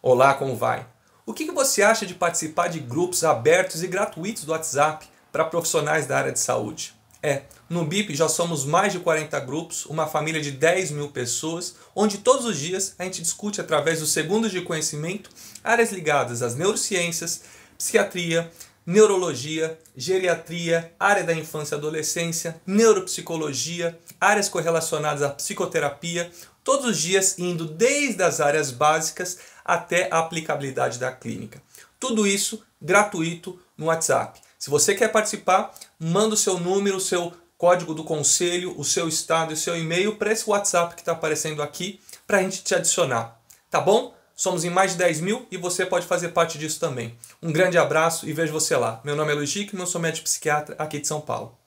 Olá, como vai? O que você acha de participar de grupos abertos e gratuitos do WhatsApp para profissionais da área de saúde? É, no BIP já somos mais de 40 grupos, uma família de 10 mil pessoas, onde todos os dias a gente discute através dos segundos de conhecimento áreas ligadas às neurociências, psiquiatria, neurologia, geriatria, área da infância e adolescência, neuropsicologia, áreas correlacionadas à psicoterapia, todos os dias indo desde as áreas básicas até a aplicabilidade da clínica. Tudo isso gratuito no WhatsApp. Se você quer participar, manda o seu número, o seu código do conselho, o seu estado e o seu e-mail para esse WhatsApp que está aparecendo aqui para a gente te adicionar. Tá bom? Somos em mais de 10 mil e você pode fazer parte disso também. Um grande abraço e vejo você lá. Meu nome é Luiz Hickman, sou médico psiquiatra aqui de São Paulo.